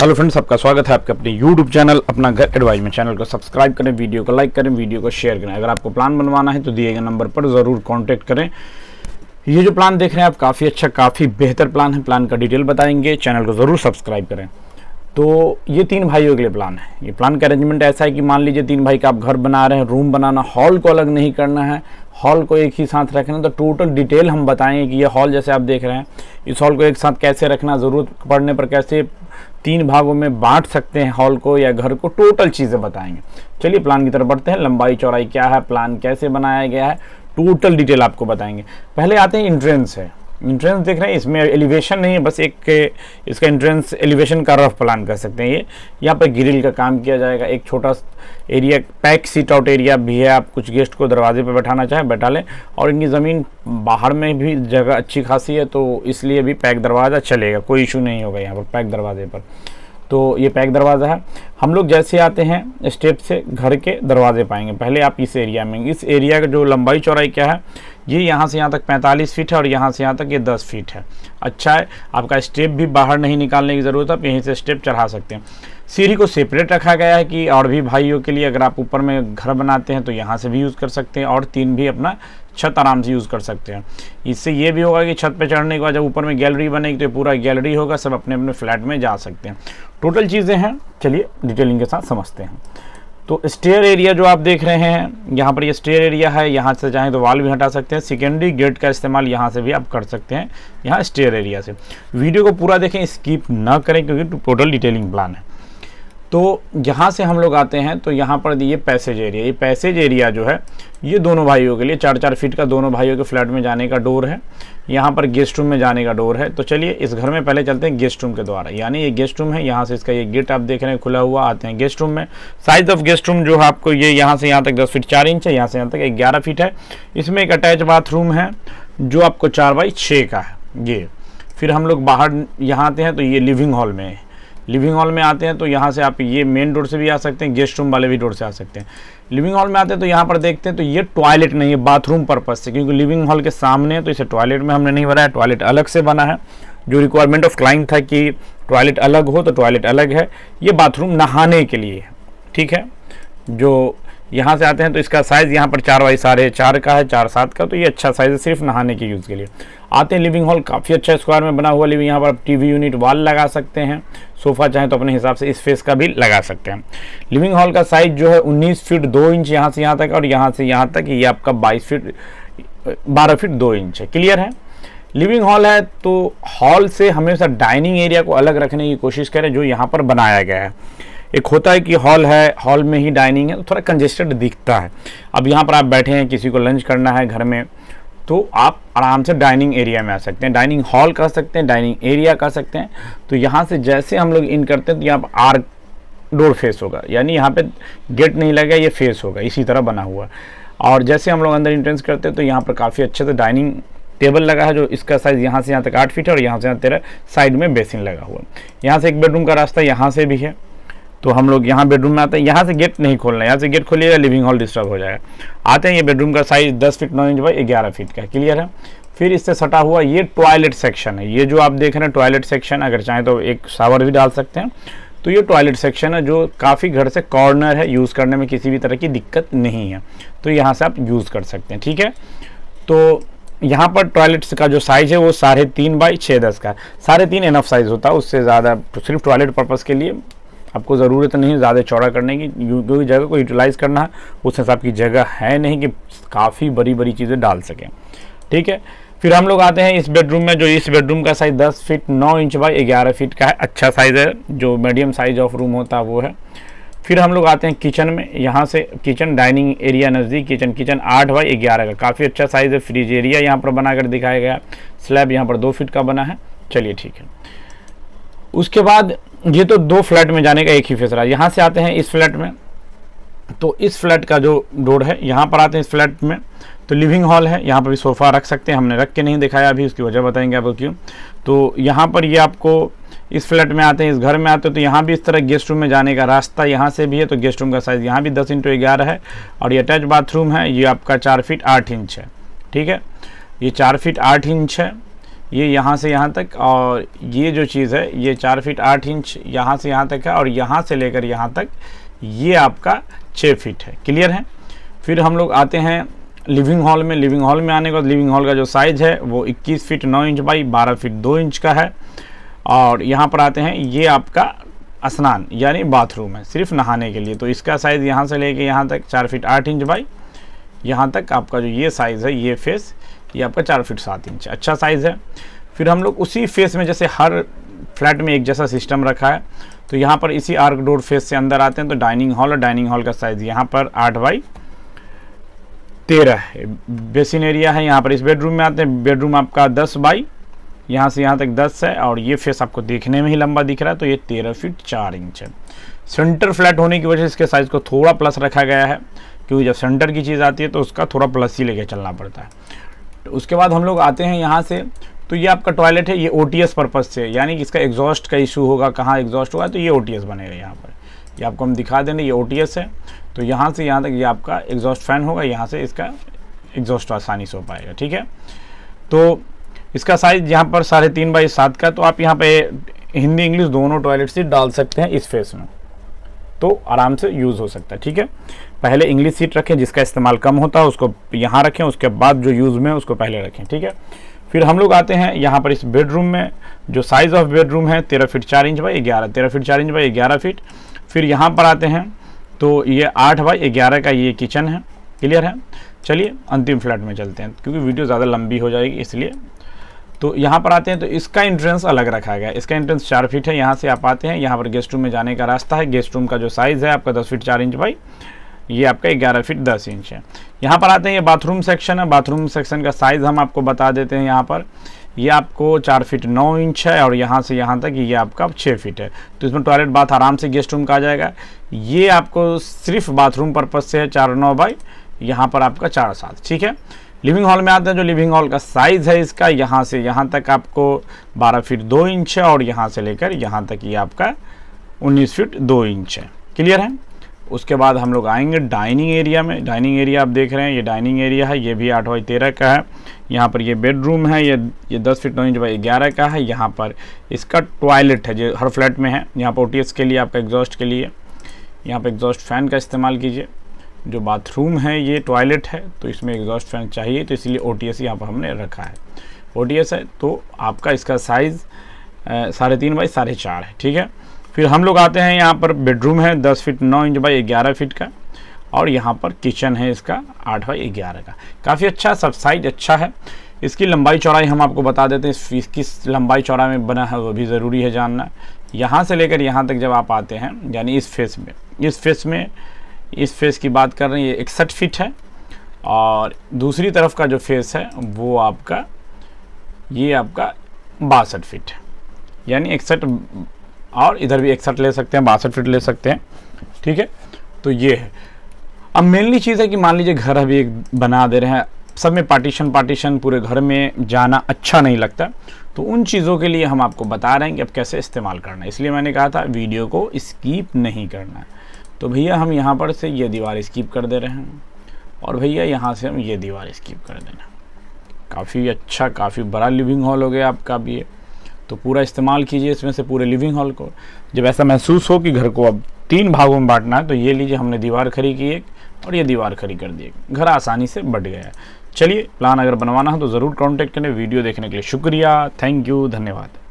hello friends आपका स्वागत है आपके अपने यूट्यूब चैनल अपना घर एडवाइज में चैनल को सब्सक्राइब करें वीडियो को लाइक करें वीडियो को शेयर करें अगर आपको प्लान बनवाना है तो दिए गए नंबर पर ज़रूर कांटेक्ट करें ये जो प्लान देख रहे हैं आप काफ़ी अच्छा काफ़ी बेहतर प्लान है प्लान का डिटेल बताएंगे चैनल को ज़रूर सब्सक्राइब करें तो ये तीन भाइयों के लिए प्लान है ये प्लान का अरेंजमेंट ऐसा है कि मान लीजिए तीन भाई का आप घर बना रहे हैं रूम बनाना हॉल को अलग नहीं करना है हॉल को एक ही साथ रखना तो टोटल डिटेल हम बताएंगे कि ये हॉल जैसे आप देख रहे हैं इस हॉल को एक साथ कैसे रखना ज़रूरत पड़ने पर कैसे तीन भागों में बांट सकते हैं हॉल को या घर को टोटल चीज़ें बताएंगे चलिए प्लान की तरफ बढ़ते हैं लंबाई चौड़ाई क्या है प्लान कैसे बनाया गया है टोटल डिटेल आपको बताएंगे पहले आते हैं इंट्रेंस है इंट्रेंस देख रहे हैं इसमें एलिवेशन नहीं है बस एक इसका इंट्रेंस एलिवेशन का रफ प्लान कर सकते हैं ये यहाँ पर ग्रिल का काम किया जाएगा एक छोटा area back sit out area भी है आप कुछ गेस्ट को दरवाजे पर बैठाना चाहें बैठा लें और इनकी ज़मीन बाहर में भी जगह अच्छी खासी है तो इसलिए भी पैक दरवाज़ा चलेगा कोई इशू नहीं होगा यहाँ पर पैक दरवाजे पर तो ये पैक दरवाज़ा है हम लोग जैसे आते हैं स्टेप से घर के दरवाजे पाएंगे पहले आप इस एरिया में इस एरिया का जो लंबाई चौड़ाई क्या है ये यहाँ से यहाँ तक 45 फीट है और यहाँ से यहाँ तक ये 10 फीट है अच्छा है आपका स्टेप भी बाहर नहीं निकालने की ज़रूरत है आप यहीं से स्टेप चढ़ा सकते हैं सीढ़ी को सेपरेट रखा गया है कि और भी भाइयों के लिए अगर आप ऊपर में घर बनाते हैं तो यहाँ से भी यूज़ कर सकते हैं और तीन भी अपना छत आराम से यूज़ कर सकते हैं इससे ये भी होगा कि छत पर चढ़ने के बाद जब ऊपर में गैलरी बनेगी तो पूरा गैलरी होगा सब अपने अपने फ्लैट में जा सकते हैं टोटल चीज़ें हैं चलिए डिटेलिंग के साथ समझते हैं तो स्टेयर एरिया जो आप देख रहे हैं यहाँ पर ये यह स्टेयर एरिया है यहाँ से चाहें तो वाल भी हटा सकते हैं सेकेंडरी गेट का इस्तेमाल यहाँ से भी आप कर सकते हैं यहाँ स्टेयर एरिया से वीडियो को पूरा देखें स्किप ना करें क्योंकि टोटल डिटेलिंग प्लान है तो यहाँ से हम लोग आते हैं तो यहाँ पर ये पैसेज एरिया ये पैसेज एरिया जो है ये दोनों भाइयों के लिए चार चार फीट का दोनों भाइयों के फ्लैट में जाने का डोर है यहाँ पर गेस्ट रूम में जाने का डोर है तो चलिए इस घर में पहले चलते हैं गेस्ट रूम के द्वारा यानी ये गेस्ट रूम है यहाँ से इसका ये गेट आप देख रहे हैं खुला हुआ आते हैं गेस्ट रूम में साइज ऑफ गेस्ट रूम जो है आपको ये यहाँ से यहाँ तक दस फीट चार इंच है यहाँ से यहाँ तक ग्यारह फीट है इसमें एक अटैच बाथरूम है जो आपको चार बाई छः का है ये फिर हम लोग बाहर यहाँ आते हैं तो ये लिविंग हॉल में है लिविंग हॉल में आते हैं तो यहाँ से आप ये मेन डोर से भी आ सकते हैं गेस्ट रूम वाले भी डोर से आ सकते हैं लिविंग हॉल में आते हैं तो यहाँ पर देखते हैं तो ये टॉयलेट नहीं है बाथरूम पर्पज़ से क्योंकि लिविंग हॉल के सामने तो इसे टॉयलेट में हमने नहीं बनाया टॉयलेट अलग से बना है जो रिक्वायरमेंट ऑफ क्लाइंट था कि टॉयलेट अलग हो तो टॉयलेट अलग है ये बाथरूम नहाने के लिए है ठीक है जो यहाँ से आते हैं तो इसका साइज़ यहाँ पर चार बाई साढ़े चार का है चार सात का तो ये अच्छा साइज़ है सिर्फ नहाने के यूज़ के लिए आते हैं लिविंग हॉल काफ़ी अच्छा स्क्वायर में बना हुआ लिविंग यहाँ पर आप टीवी यूनिट वाल लगा सकते हैं सोफ़ा चाहें तो अपने हिसाब से इस फेस का भी लगा सकते हैं लिविंग हॉल का साइज़ जो है उन्नीस फीट दो इंच यहाँ से यहाँ तक और यहाँ से यहाँ तक ये आपका बाईस फीट बारह फीट दो इंच है क्लियर है लिविंग हॉल है तो हॉल से हमेशा डाइनिंग एरिया को अलग रखने की कोशिश करें जो यहाँ पर बनाया गया है एक होता है कि हॉल है हॉल में ही डाइनिंग है तो थोड़ा कंजेस्टेड दिखता है अब यहाँ पर आप बैठे हैं किसी को लंच करना है घर में तो आप आराम से डाइनिंग एरिया में आ सकते हैं डाइनिंग हॉल कह सकते हैं डाइनिंग एरिया कह सकते हैं तो यहाँ से जैसे हम लोग इन करते हैं तो यहाँ पर आर डोर फेस होगा यानी यहाँ पे गेट नहीं लगेगा ये फेस होगा इसी तरह बना हुआ और जैसे हम लोग अंदर इंट्रेंस करते हैं तो यहाँ पर काफ़ी अच्छे से डाइनिंग टेबल लगा है जो इसका साइज़ यहाँ से यहाँ तक आठ फीट है और यहाँ से यहाँ तेरह साइड में बेसिन लगा हुआ यहाँ से एक बेडरूम का रास्ता यहाँ से भी है तो हम लोग यहाँ बेडरूम में आते हैं यहाँ से गेट नहीं खोलना है यहाँ से गेट खोलिएगा लिविंग हॉल डिस्टर्ब हो जाएगा आते हैं ये बेडरूम का साइज दस फीट नौ इंच बाई ग्यारह फीट का क्लियर है फिर इससे सटा हुआ ये टॉयलेट सेक्शन है ये जो आप देख रहे हैं टॉयलेट सेक्शन अगर चाहें तो एक शावर भी डाल सकते हैं तो ये टॉयलेट सेक्शन है जो काफ़ी घर से कॉर्नर है यूज़ करने में किसी भी तरह की दिक्कत नहीं है तो यहाँ से आप यूज़ कर सकते हैं ठीक है तो यहाँ पर टॉयलेट्स का जो साइज़ है वो साढ़े तीन बाई छः दस का साढ़े तीन एनफ साइज़ होता है उससे ज़्यादा सिर्फ टॉयलेट पर्पज़ के लिए आपको ज़रूरत नहीं ज़्यादा चौड़ा करने की क्योंकि जगह को यूटिलाइज़ करना है उस हिसाब की जगह है नहीं कि काफ़ी बड़ी बड़ी चीज़ें डाल सकें ठीक है फिर हम लोग आते हैं इस बेडरूम में जो इस बेडरूम का साइज़ दस फीट नौ इंच बाई ग्यारह फिट का है अच्छा साइज़ है जो मीडियम साइज़ ऑफ रूम होता है वो है फिर हम लोग आते हैं किचन में यहाँ से किचन डाइनिंग एरिया नज़दीक किचन किचन आठ बाई ग्यारह का काफ़ी अच्छा साइज़ है फ्रिज एरिया यहाँ पर बनाकर दिखाया गया स्लैब यहाँ पर दो फिट का बना है चलिए ठीक है उसके बाद ये तो दो फ्लैट में जाने का एक ही फेस रहा यहाँ से आते हैं इस फ्लैट में तो इस फ्लैट का जो डोर है यहाँ पर आते हैं इस फ्लैट में तो लिविंग हॉल है यहाँ पर भी सोफ़ा रख सकते हैं हमने रख के नहीं दिखाया अभी उसकी वजह बताएंगे आपको क्यों तो यहाँ पर ये आपको इस फ्लैट में आते हैं इस घर में आते हैं तो यहाँ भी इस तरह गेस्ट रूम में जाने का रास्ता यहाँ से भी है तो गेस्ट रूम का साइज़ यहाँ भी दस इंटू ग्यारह है और ये अटैच बाथरूम है ये आपका चार फीट आठ इंच है ठीक है ये चार फीट आठ इंच है ये यहाँ से यहाँ तक और ये जो चीज़ है ये चार फीट आठ इंच यहाँ से यहाँ तक है और यहाँ से लेकर यहाँ तक ये आपका छः फीट है क्लियर है फिर हम लोग आते हैं लिविंग हॉल में लिविंग हॉल में आने के बाद लिविंग हॉल का जो साइज़ है वो 21 feet 9 inch by 12 feet 2 inch का है और यहाँ पर आते हैं ये आपका स्नान यानी बाथरूम है सिर्फ नहाने के लिए तो इसका साइज़ यहाँ से लेके यहाँ तक 4 फीट 8 इंच बाई यहाँ तक आपका जो ये साइज़ है ये फेस ये आपका चार फिट सात इंच अच्छा साइज़ है फिर हम लोग उसी फेस में जैसे हर फ्लैट में एक जैसा सिस्टम रखा है तो यहाँ पर इसी आर्क डोर फेस से अंदर आते हैं तो डाइनिंग हॉल और डाइनिंग हॉल का साइज़ यहाँ पर आठ बाई तेरह है बेसिन एरिया है यहाँ पर इस बेडरूम में आते हैं बेडरूम आपका दस बाई यहाँ से यहाँ तक दस है और ये फेस आपको देखने में ही लंबा दिख रहा है तो ये तेरह फीट चार इंच है सेंटर फ्लैट होने की वजह से इसके साइज़ को थोड़ा प्लस रखा गया है क्योंकि जब सेंटर की चीज़ आती है तो उसका थोड़ा प्लस ही लेके चलना पड़ता है उसके बाद हम लोग आते हैं यहाँ से तो ये आपका टॉयलेट है ये ओ टी पर्पज़ से यानी कि इसका एग्जॉस्ट का इशू होगा कहाँ एग्जॉस्ट होगा तो ये ओ बनेगा यहाँ पर ये आपको हम दिखा देंगे ये ओ है तो यहाँ से यहाँ तक ये आपका एग्जॉस्ट फैन होगा यहाँ से इसका एग्जॉस्ट आसानी से हो पाएगा ठीक है तो इसका साइज़ यहाँ पर साढ़े तीन बाई सात का तो आप यहाँ पे हिंदी इंग्लिश दोनों टॉयलेट से डाल सकते हैं इस फेस में तो आराम से यूज़ हो सकता है ठीक है पहले इंग्लिश सीट रखें जिसका इस्तेमाल कम होता है उसको यहाँ रखें उसके बाद जो यूज़ में उसको पहले रखें ठीक है फिर हम लोग आते हैं यहाँ पर इस बेडरूम में जो साइज़ ऑफ बेडरूम है तेरह फीट चार इंच बाई ग्यारह तेरह फीट चार इंच बाई ग्यारह फीट फिर यहाँ पर आते हैं तो ये आठ बाई ग्यारह का ये किचन है क्लियर है चलिए अंतिम फ्लैट में चलते हैं क्योंकि वीडियो ज़्यादा लंबी हो जाएगी इसलिए तो यहाँ पर आते हैं तो इसका एंट्रेंस अलग रखा गया इसका एंट्रेंस चार फीट है यहाँ से आप आते हैं यहाँ पर गेस्ट रूम में जाने का रास्ता है गेस्ट रूम का जो साइज़ है आपका दस फीट चार इंच बाई ये आपका ग्यारह फीट दस इंच है यहाँ पर आते हैं ये बाथरूम सेक्शन है बाथरूम सेक्शन का साइज़ हम आपको बता देते हैं यहाँ पर ये आपको चार फीट नौ इंच है और यहाँ से यहाँ तक ये आपका छः फीट है तो इसमें टॉयलेट बाथ आराम से गेस्ट रूम का आ जाएगा ये आपको सिर्फ बाथरूम पर्पज़ से है चार नौ बाई यहाँ पर आपका चार सात ठीक है लिविंग हॉल में आते हैं जो लिविंग हॉल का साइज़ है इसका यहाँ से यहाँ तक आपको 12 फीट 2 इंच है और यहाँ से लेकर यहाँ तक ये यह आपका 19 फीट 2 इंच है क्लियर है उसके बाद हम लोग आएंगे डाइनिंग एरिया में डाइनिंग एरिया आप देख रहे हैं ये डाइनिंग एरिया है ये भी आठ बाई तेरह का है यहाँ पर ये बेडरूम है ये ये दस फीट नौ इंच बाई ग्यारह का है यहाँ पर इसका टॉयलेट है जो हर फ्लैट में है यहाँ पर ओ के लिए आपका एग्जॉस्ट के लिए यहाँ पर एग्जॉस्ट फैन का इस्तेमाल कीजिए जो बाथरूम है ये टॉयलेट है तो इसमें एग्जॉस्ट फैन चाहिए तो इसलिए ओ टी एस यहाँ पर हमने रखा है ओ टी एस है तो आपका इसका साइज़ साढ़े तीन बाई साढ़े चार है ठीक है फिर हम लोग आते हैं यहाँ पर बेडरूम है दस फिट नौ इंच बाई ग्यारह फिट का और यहाँ पर किचन है इसका आठ बाई ग्यारह का काफ़ी अच्छा सब साइज अच्छा है इसकी लंबाई चौड़ाई हम आपको बता देते हैं किस लंबाई चौड़ाई में बना है वो भी ज़रूरी है जानना यहाँ से लेकर यहाँ तक जब आप आते हैं यानी इस फेस में इस फेस में इस फेस की बात कर रहे हैं ये इकसठ फिट है और दूसरी तरफ का जो फेस है वो आपका ये आपका बासठ फिट है यानी इकसठ और इधर भी इकसठ ले सकते हैं बासठ फिट ले सकते हैं ठीक है तो ये है अब मेनली चीज़ है कि मान लीजिए घर अभी एक बना दे रहे हैं सब में पार्टीशन पार्टीशन पूरे घर में जाना अच्छा नहीं लगता तो उन चीज़ों के लिए हम आपको बता रहे हैं कि अब कैसे इस्तेमाल करना है इसलिए मैंने कहा था वीडियो को स्कीप नहीं करना है तो भैया हम यहाँ पर से ये दीवार स्किप कर दे रहे हैं और भैया यहाँ से हम ये दीवार स्किप कर देना काफ़ी अच्छा काफ़ी बड़ा लिविंग हॉल हो गया आपका भी ये तो पूरा इस्तेमाल कीजिए इसमें से पूरे लिविंग हॉल को जब ऐसा महसूस हो कि घर को अब तीन भागों में बांटना है तो ये लीजिए हमने दीवार खड़ी की एक और ये दीवार खड़ी कर दी घर आसानी से बढ़ गया चलिए प्लान अगर बनवाना हो तो ज़रूर कॉन्टैक्ट करें वीडियो देखने के लिए शुक्रिया थैंक यू धन्यवाद